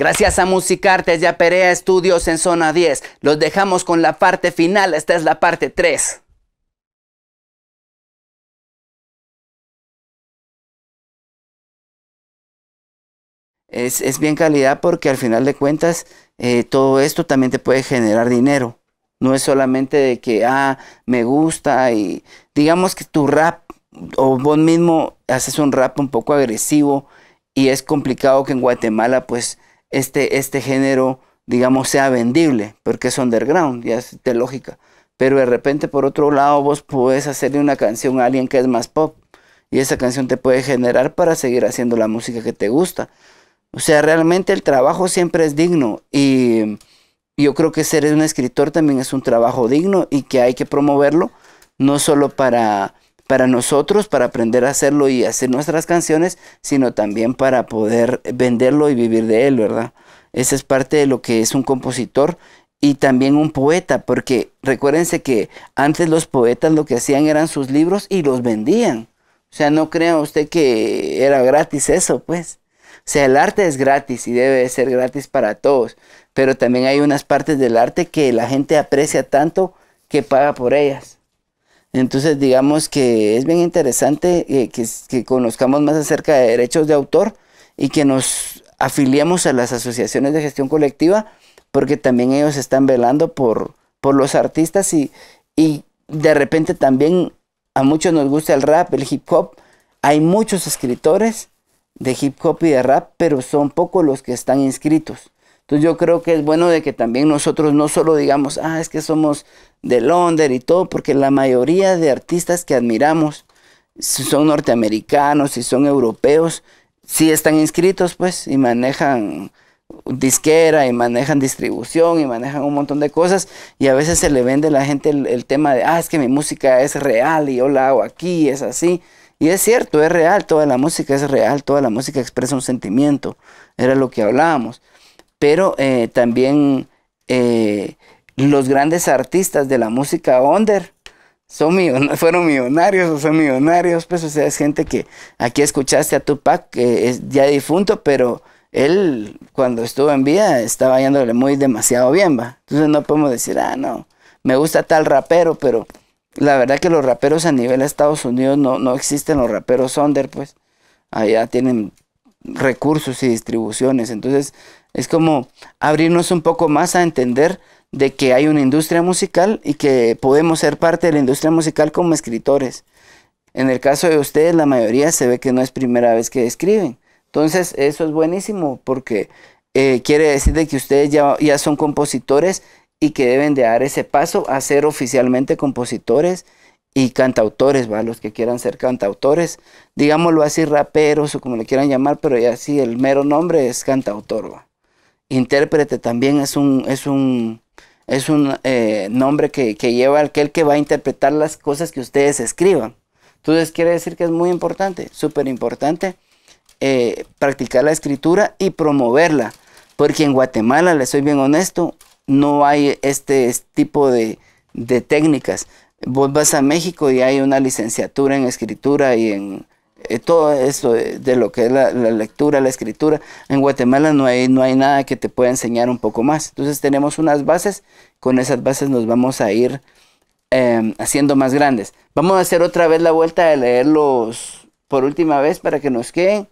Gracias a Musicartes y a Perea Estudios en zona 10. Los dejamos con la parte final, esta es la parte 3. Es, bien calidad porque al final de cuentas eh, todo esto también te puede generar dinero. No es solamente de que, ah, me gusta y digamos que tu rap o vos mismo haces un rap un poco agresivo y es complicado que en Guatemala pues este, este, género, digamos, sea vendible, porque es underground, ya es de lógica. Pero de repente, por otro lado, vos puedes hacerle una canción a alguien que es más pop. Y esa canción te puede generar para seguir haciendo la música que te gusta. O sea, realmente el trabajo siempre es digno. Y yo creo que ser un escritor también es un trabajo digno y que hay que promoverlo, no solo para para nosotros, para aprender a hacerlo y hacer nuestras canciones, sino también para poder venderlo y vivir de él, ¿verdad? Esa es parte de lo que es un compositor y también un poeta, porque recuérdense que antes los poetas lo que hacían eran sus libros y los vendían. O sea, no crea usted que era gratis eso, pues. O sea, el arte es gratis y debe ser gratis para todos, pero también hay unas partes del arte que la gente aprecia tanto que paga por ellas. Entonces, digamos que es bien interesante eh, que, conozcamos más acerca de derechos de autor y que nos afiliemos a las asociaciones de gestión colectiva, porque también ellos están velando por, los artistas y, y de repente también a muchos nos gusta el rap, el hip hop. Hay muchos escritores de hip hop y de rap, pero son pocos los que están inscritos. Entonces yo creo que es bueno de que también nosotros no solo digamos, ah, es que somos de Londres y todo, porque la mayoría de artistas que admiramos, si son norteamericanos, si son europeos, si están inscritos pues y manejan disquera y manejan distribución y manejan un montón de cosas y a veces se le vende a la gente el, tema de, ah, es que mi música es real y yo la hago aquí, es así. Y es cierto, es real, toda la música es real, toda la música expresa un sentimiento, era lo que hablábamos pero eh, también eh, los grandes artistas de la música under son fueron millonarios o son millonarios, pues, o sea, es gente que aquí escuchaste a Tupac, que es ya difunto, pero él cuando estuvo en vida estaba yéndole muy demasiado bien, va. Entonces no podemos decir, ah, no, me gusta tal rapero, pero la verdad que los raperos a nivel de Estados Unidos no, no existen los raperos onder, pues. Allá tienen recursos y distribuciones, entonces es como abrirnos un poco más a entender de que hay una industria musical y que podemos ser parte de la industria musical como escritores. En el caso de ustedes, la mayoría se ve que no es primera vez que escriben. Entonces, eso es buenísimo porque eh, quiere decir de que ustedes ya, ya son compositores y que deben de dar ese paso a ser oficialmente compositores y cantautores, ¿va? los que quieran ser cantautores, digámoslo así, raperos o como le quieran llamar, pero ya sí, el mero nombre es cantautor. ¿va? intérprete también es un, es un, es un eh, nombre que, lleva aquel que va a interpretar las cosas que ustedes escriban. Entonces quiere decir que es muy importante, súper importante eh, practicar la escritura y promoverla. Porque en Guatemala, le soy bien honesto, no hay este, este, tipo de, de técnicas. Vos vas a México y hay una licenciatura en escritura y en eh, todo esto eh, de, lo que es la, lectura, la escritura. En Guatemala no hay, no hay nada que te pueda enseñar un poco más. Entonces tenemos unas bases, con esas bases nos vamos a ir em, haciendo más grandes. Vamos a hacer otra vez la vuelta de leerlos por última vez para que nos queden.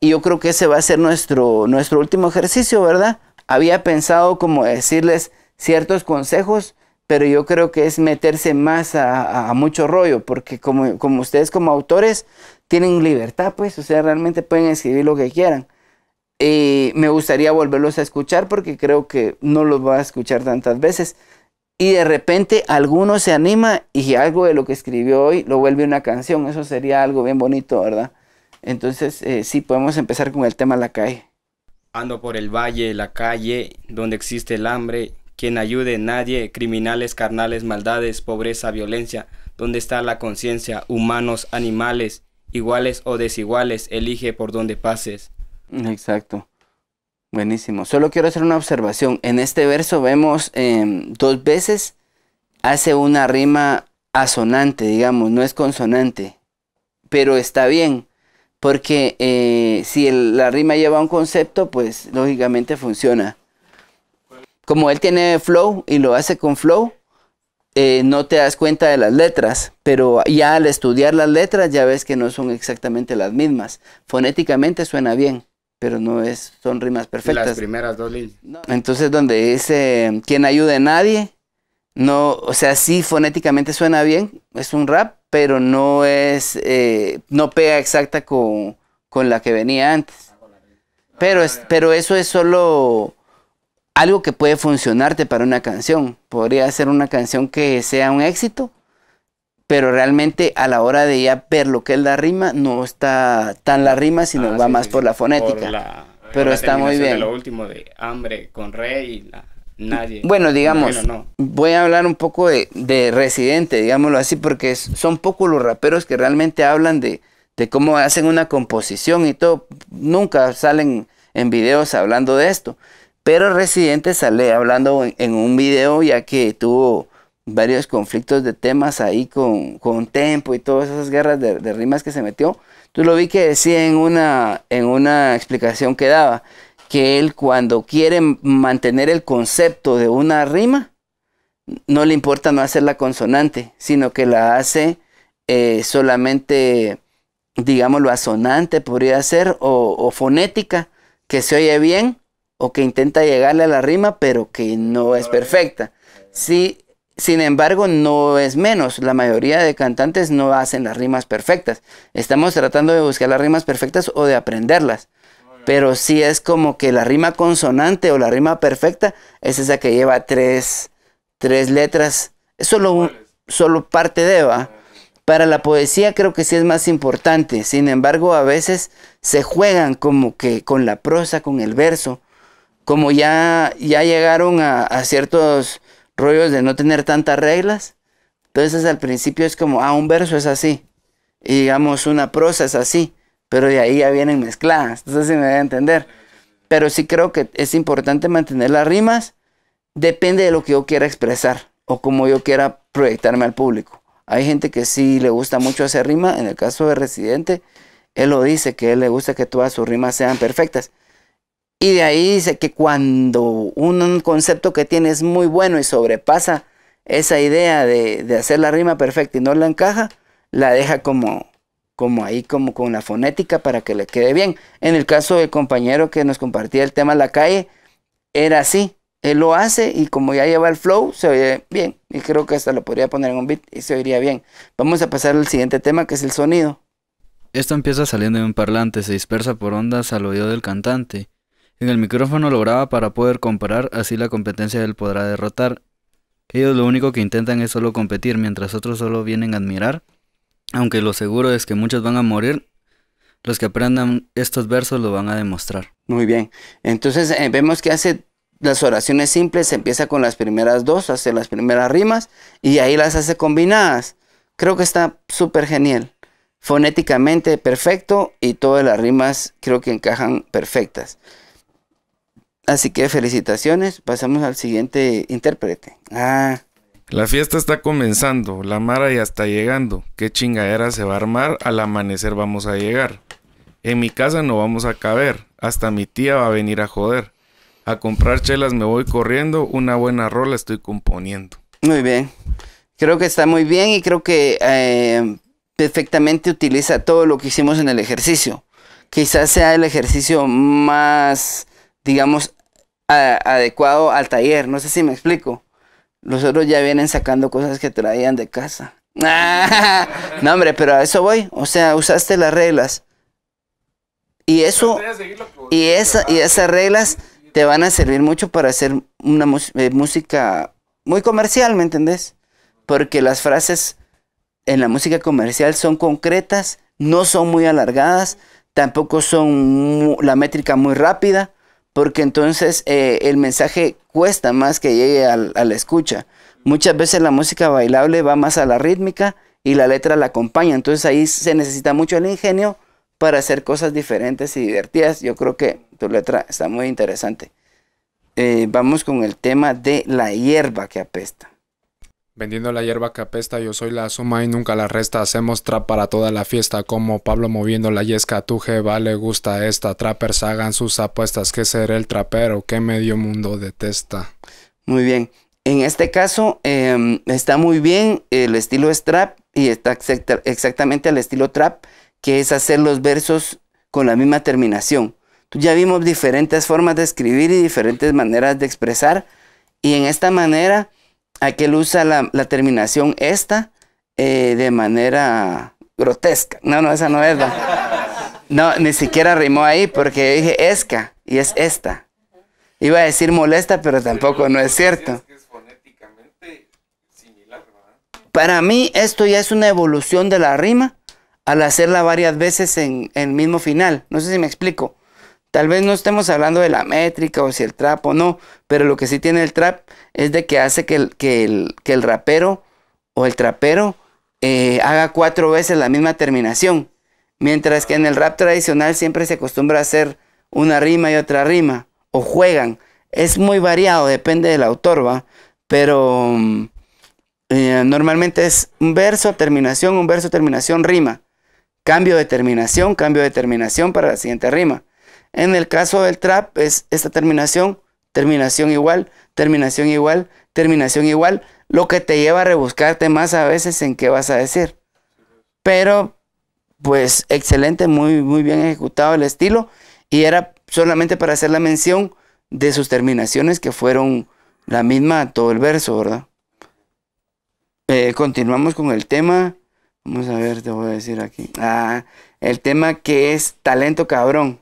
Y yo creo que ese va a ser nuestro, nuestro último ejercicio, ¿verdad? Había pensado como decirles ciertos consejos, pero yo creo que es meterse más a, a mucho rollo, porque como, como ustedes como autores tienen libertad, pues, o sea, realmente pueden escribir lo que quieran. Y eh, me gustaría volverlos a escuchar porque creo que no los va a escuchar tantas veces. Y de repente alguno se anima y algo de lo que escribió hoy lo vuelve una canción. Eso sería algo bien bonito, ¿verdad? Entonces, eh, sí, podemos empezar con el tema La calle. Ando por el valle, la calle, donde existe el hambre, quien ayude nadie, criminales, carnales, maldades, pobreza, violencia, donde está la conciencia, humanos, animales, iguales o desiguales, elige por donde pases. Exacto. Buenísimo. Solo quiero hacer una observación. En este verso vemos em, dos veces hace una rima asonante, digamos, no es consonante. Pero está bien, porque eh, si la rima lleva un concepto, pues lógicamente funciona. Como él tiene flow y lo hace con flow, eh, no te das cuenta de las letras, pero ya al estudiar las letras ya ves que no son exactamente las mismas. Fonéticamente suena bien, pero no es, son rimas perfectas. Las primeras dos líneas. Entonces donde dice quien ayude a nadie, no, o sea, sí fonéticamente suena bien, es un rap, pero no es, eh, no pega exacta con, con, la que venía antes. Pero, es, pero eso es solo algo que puede funcionarte para una canción. Podría ser una canción que sea un éxito, pero realmente a la hora de ya ver lo que es la rima, no está tan la rima, sino ah, va más por la fonética. pero está muy bien. lo último de hambre con rey y nadie. Bueno, digamos, voy a hablar un poco de, Residente, digámoslo así, porque son pocos los raperos que realmente hablan de, de cómo hacen una composición y todo. Nunca salen en videos hablando de esto. Pero Residente sale hablando en, un video ya que tuvo varios conflictos de temas ahí con, con Tempo y todas esas guerras de, rimas que se metió. Tú lo vi que decía en una, en una explicación que daba que él cuando quiere mantener el concepto de una rima, no le importa no hacer la consonante, sino que la hace solamente, eh, solamente, digámoslo, asonante podría ser, o, o fonética, que se oye bien, o que intenta llegarle a la rima, pero que no es perfecta. Sí, sin embargo, no es menos. La mayoría de cantantes no hacen las rimas perfectas. Estamos tratando de buscar las rimas perfectas o de aprenderlas. Pero sí es como que la rima consonante o la rima perfecta es esa que lleva tres, letras. Es solo, solo parte de va. Para la poesía creo que sí es más importante. Sin embargo, a veces se juegan como que con la prosa, con el verso como ya, ya llegaron a, ciertos rollos de no tener tantas reglas, entonces al principio es como, ah, un verso es así, y digamos una prosa es así, pero de ahí ya vienen mezcladas, entonces se me voy a entender. Pero sí creo que es importante mantener las rimas, depende de lo que yo quiera expresar o como yo quiera proyectarme al público. Hay gente que sí le gusta mucho hacer rima, en el caso de Residente, él lo dice, que él le gusta que todas sus rimas sean perfectas. Y de ahí dice que cuando un concepto que tiene es muy bueno y sobrepasa esa idea de, hacer la rima perfecta y no la encaja, la deja como, como ahí, como con la fonética para que le quede bien. En el caso del compañero que nos compartía el tema La Calle, era así. Él lo hace y como ya lleva el flow, se oye bien. Y creo que hasta lo podría poner en un beat y se oiría bien. Vamos a pasar al siguiente tema que es el sonido. Esto empieza saliendo de un parlante, se dispersa por ondas al oído del cantante en el micrófono lograba para poder comparar, así la competencia él podrá derrotar. Ellos lo único que intentan es solo competir, mientras otros solo vienen a admirar. Aunque lo seguro es que muchos van a morir, los que aprendan estos versos lo van a demostrar. Muy bien, entonces eh, vemos que hace las oraciones simples, empieza con las primeras dos, hace las primeras rimas y ahí las hace combinadas. Creo que está súper genial. Fonéticamente perfecto y todas las rimas creo que encajan perfectas. Así que felicitaciones. Pasamos al siguiente intérprete. Ah. La fiesta está comenzando, la Mara ya está llegando. Qué chingadera se va a armar, al amanecer vamos a llegar. En mi casa no vamos a caber, hasta mi tía va a venir a joder. A comprar chelas me voy corriendo, una buena rola estoy componiendo. Muy bien. Creo que está muy bien y creo que eh, perfectamente utiliza todo lo que hicimos en el ejercicio. Quizás sea el ejercicio más, digamos, adecuado al taller. No sé si me explico. Los otros ya vienen sacando cosas que traían de casa. Ah, no, hombre, pero a eso voy. O sea, usaste las reglas. Y eso, y, esa, y esas reglas te van a servir mucho para hacer una eh, música muy comercial, ¿me entendés? Porque las frases en la música comercial son concretas, no son muy alargadas, tampoco son la métrica muy rápida porque entonces eh, el mensaje cuesta más que llegue a la escucha. Muchas veces la música bailable va más a la rítmica y la letra la acompaña, entonces ahí se necesita mucho el ingenio para hacer cosas diferentes y divertidas. Yo creo que tu letra está muy interesante. Eh, vamos con el tema de la hierba que apesta. Vendiendo la hierba que apesta, yo soy la suma y nunca la resta. Hacemos trap para toda la fiesta, como Pablo moviendo la yesca. Tu jeva le gusta esta. Trappers hagan sus apuestas, que será el trapero qué medio mundo detesta. Muy bien. En este caso, em, está muy bien. El estilo es trap y está exactamente al estilo trap, que es hacer los versos con la misma terminación. Ya vimos diferentes formas de escribir y diferentes maneras de expresar. Y en esta manera aquel usa la, terminación esta eh, de manera grotesca. No, no, esa no es la. No, ni siquiera rimó ahí porque dije esca y es esta. Iba a decir molesta, pero tampoco no es cierto. es fonéticamente similar, Para mí esto ya es una evolución de la rima al hacerla varias veces en el mismo final. No sé si me explico. Tal vez no estemos hablando de la métrica o si el trap o no, pero lo que sí tiene el trap es de que hace que el, que el, que el rapero o el trapero eh, haga cuatro veces la misma terminación. Mientras que en el rap tradicional siempre se acostumbra a hacer una rima y otra rima, o juegan. Es muy variado, depende del autor, ¿va? Pero mm, eh, normalmente es un verso, terminación, un verso, terminación, rima. Cambio de terminación, cambio de terminación para la siguiente rima. En el caso del trap es esta terminación, terminación igual, terminación igual, terminación igual, lo que te lleva a rebuscarte más a veces en qué vas a decir. Pero, pues, excelente, muy, muy bien ejecutado el estilo. Y era solamente para hacer la mención de sus terminaciones que fueron la misma a todo el verso, ¿verdad? Eh, continuamos con el tema. Vamos a ver, te voy a decir aquí. Ah, el tema que es talento cabrón.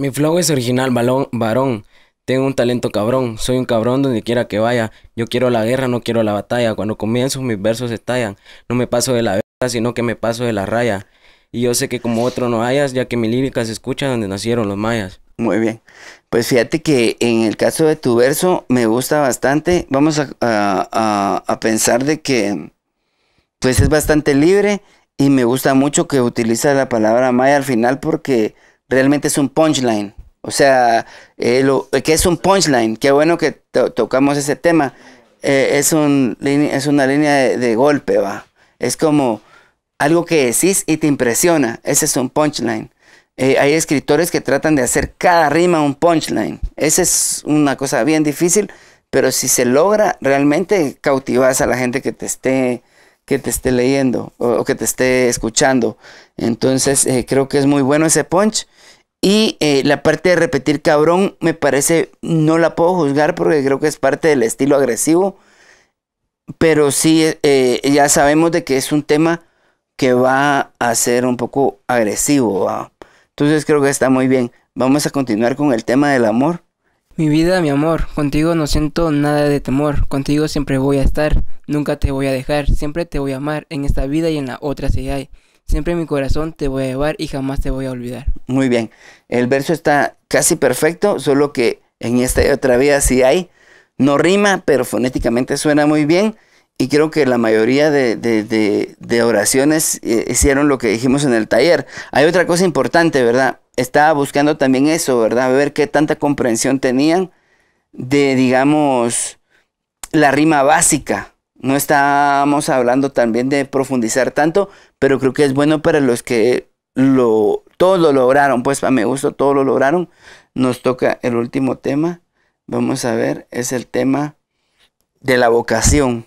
Mi flow es original, balón, varón. Tengo un talento cabrón, soy un cabrón donde quiera que vaya. Yo quiero la guerra, no quiero la batalla. Cuando comienzo mis versos estallan. No me paso de la verga, sino que me paso de la raya. Y yo sé que como otro no hayas, ya que mi lírica se escucha donde nacieron los mayas. Muy bien. Pues fíjate que en el caso de tu verso me gusta bastante. Vamos a, pensar de que pues es bastante libre y me gusta mucho que utiliza la palabra maya al final porque realmente es un punchline. O sea, eh, eh, que es un punchline. Qué bueno que tocamos ese tema. Eh, es, un, es una línea de, golpe, va. Es como algo que decís y te impresiona. Ese es un punchline. hay escritores que tratan de hacer cada rima un punchline. Esa es una cosa bien difícil, pero si se logra, realmente cautivas a la gente que te esté, que te esté leyendo o, o que te esté escuchando. Entonces, creo que es muy bueno ese punch. Y eh, la parte de repetir cabrón me parece, no la puedo juzgar porque creo que es parte del estilo agresivo. Pero sí, eh, ya sabemos de que es un tema que va a ser un poco agresivo. Entonces creo que está muy bien. Vamos a continuar con el tema del amor. Mi vida, mi amor, contigo no siento nada de temor, contigo siempre voy a estar, nunca te voy a dejar, siempre te voy a amar, en esta vida y en la otra si hay. Siempre en mi corazón te voy a llevar y jamás te voy a olvidar. Muy bien. El verso está casi perfecto, solo que en esta y otra vida sí hay. No rima, pero fonéticamente suena muy bien. Y creo que la mayoría de, oraciones eh, hicieron lo que dijimos en el taller. Hay otra cosa importante, ¿verdad? Estaba buscando también eso, ¿verdad? Ver qué tanta comprensión tenían de, digamos, la rima básica. No estábamos hablando también de profundizar tanto, pero creo que es bueno para los que lo, todos lo lograron, pues para mi gusto todos lo lograron. Nos toca el último tema, vamos a ver, es el tema de la vocación.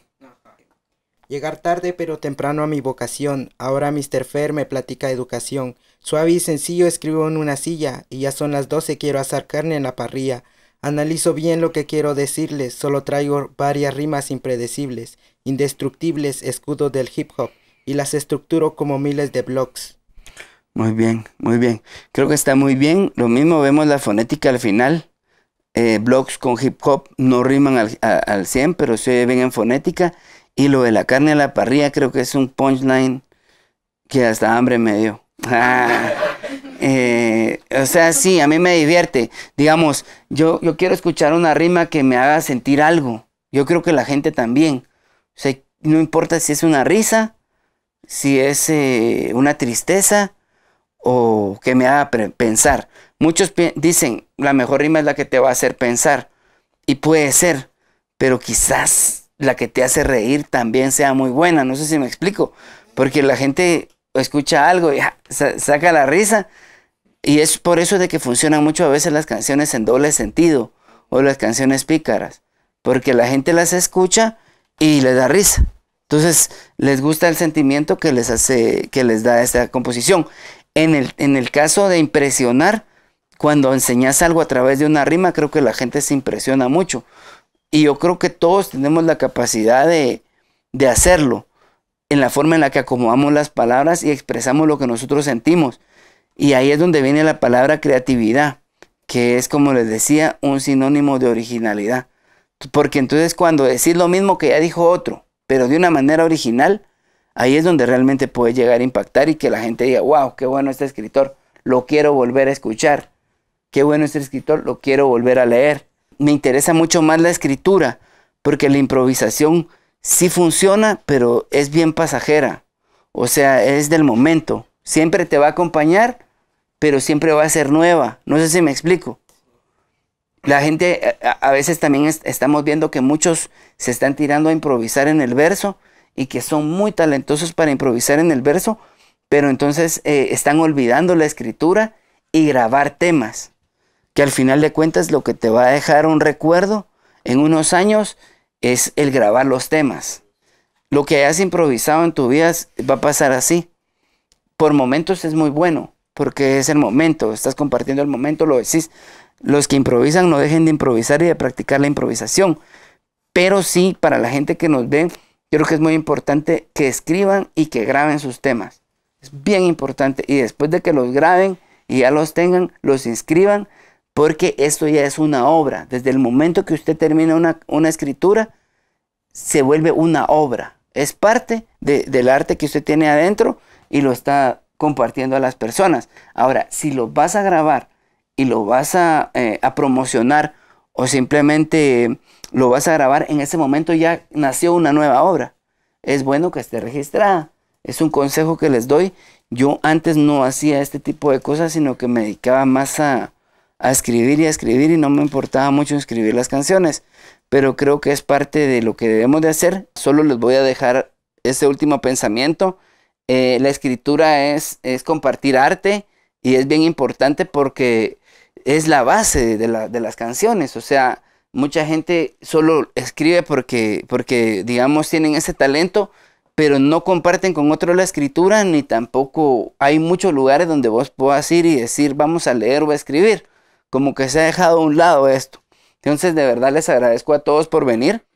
Llegar tarde pero temprano a mi vocación. Ahora Mr. Fer me platica educación. Suave y sencillo escribo en una silla y ya son las 12 quiero asar carne en la parrilla. Analizo bien lo que quiero decirles, solo traigo varias rimas impredecibles, indestructibles escudo del hip hop, y las estructuro como miles de blogs. Muy bien, muy bien. Creo que está muy bien. Lo mismo vemos la fonética al final. Eh, blogs con hip hop no riman al, 100, pero se ven en fonética. Y lo de la carne a la parrilla creo que es un punchline que hasta hambre me dio. Ah. Eh, o sea, sí, a mí me divierte. Digamos, yo, yo quiero escuchar una rima que me haga sentir algo. Yo creo que la gente también. no importa si es una risa, si es eh, una tristeza o que me haga pensar. Muchos dicen, la mejor rima es la que te va a hacer pensar. Y puede ser, pero quizás la que te hace reír también sea muy buena. No sé si me explico. Porque la gente escucha algo y saca la risa y es por eso de que funcionan mucho a veces las canciones en doble sentido o las canciones pícaras, porque la gente las escucha y les da risa. Entonces les gusta el sentimiento que les hace, que les da esta composición. En el, caso de impresionar, cuando enseñas algo a través de una rima, creo que la gente se impresiona mucho. Y yo creo que todos tenemos la capacidad de, de hacerlo en la forma en la que acomodamos las palabras y expresamos lo que nosotros sentimos. Y ahí es donde viene la palabra creatividad, que es como les decía, un sinónimo de originalidad. Porque entonces cuando decís lo mismo que ya dijo otro, pero de una manera original, ahí es donde realmente puede llegar a impactar y que la gente diga, wow, qué bueno este escritor, lo quiero volver a escuchar. Qué bueno este escritor, lo quiero volver a leer. Me interesa mucho más la escritura, porque la improvisación sí funciona, pero es bien pasajera. O sea, es del momento. Siempre te va a acompañar, pero siempre va a ser nueva. No sé si me explico. La gente eh, a, veces también estamos viendo que muchos se están tirando a improvisar en el verso y que son muy talentosos para improvisar en el verso, pero entonces eh, están olvidando la escritura y grabar temas, que al final de cuentas lo que te va a dejar un recuerdo en unos años es el grabar los temas. Lo que hayas improvisado en tu vida va a pasar así por momentos es muy bueno, porque es el momento, estás compartiendo el momento, lo decís. Los que improvisan no dejen de improvisar y de practicar la improvisación. Pero sí, para la gente que nos ve, yo creo que es muy importante que escriban y que graben sus temas. Es bien importante. Y después de que los graben y ya los tengan, los inscriban, porque esto ya es una obra. Desde el momento que usted termina una, escritura, se vuelve una obra. Es parte del arte que usted tiene adentro y lo está compartiendo a las personas. Ahora, si lo vas a grabar y lo vas eh, a, promocionar o simplemente lo vas a grabar, en ese momento ya nació una nueva obra. Es bueno que esté registrada. Es un consejo que les doy. Yo antes no hacía este tipo de cosas, sino que me dedicaba más a, a escribir y a escribir y no me importaba mucho escribir las canciones. Pero creo que es parte de lo que debemos de hacer. Solo les voy a dejar ese último pensamiento eh, la escritura es, es compartir arte y es bien importante porque es la base de, de las canciones. O sea, mucha gente solo escribe porque, porque, digamos, tienen ese talento, pero no comparten con otros la escritura, ni tampoco hay muchos lugares donde vos puedas ir y decir, vamos a leer o a escribir. Como que se ha dejado a un lado esto. Entonces, de verdad les agradezco a todos por venir.